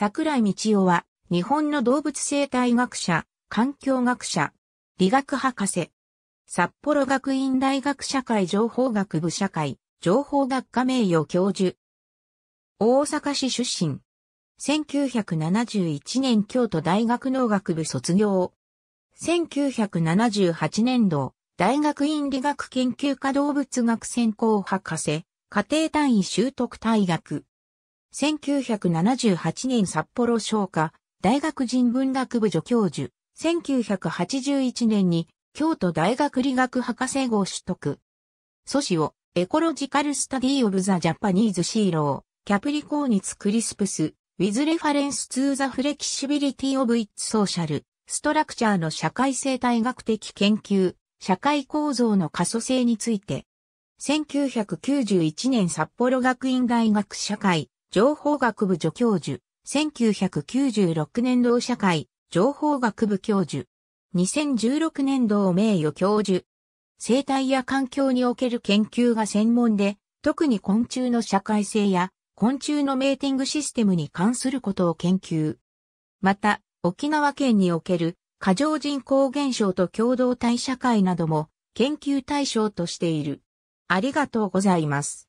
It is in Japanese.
桜井道夫は、日本の動物生態学者、環境学者、理学博士、札幌学院大学社会情報学部社会、情報学科名誉教授。大阪市出身。1971年京都大学農学部卒業。1978年度、大学院理学研究科動物学専攻博士、家庭単位習得大学。1978年札幌商科、大学人文学部助教授、1981年に京都大学理学博士号取得。祖子をエコロジカルスタディオブザジャパニーズシーロー、キャプリコーニツクリスプス、ウィズレファレンスツーザフレキシビリティオブイッツソーシャル、ストラクチャーの社会生態学的研究、社会構造の可塑性について、1991年札幌学院大学社会情報学部助教授、1996年度社会、情報学部教授、2016年度名誉教授、生態や環境における研究が専門で、特に昆虫の社会性や昆虫のメーティングシステムに関することを研究。また、沖縄県における過剰人口減少と共同体社会なども研究対象としている。ありがとうございます。